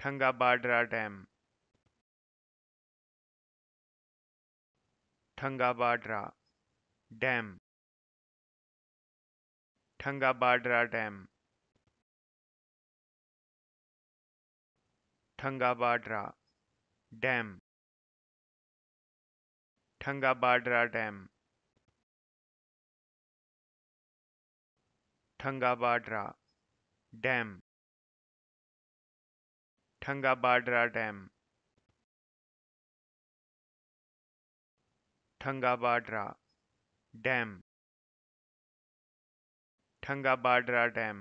ठंगा ठंगाबाडरा डैम ठंगा ठंगाबाडरा डैम ठंगा ठंगाबाडरा डैम ठंगा ठंगाबाडरा डैम ठंगा ठंगाबाडरा डैम ठंगा ठंगाबाडरा डैम ठंगाबाडरा डैम ठंगाबाडरा डैम ठंगाबाडरा डैम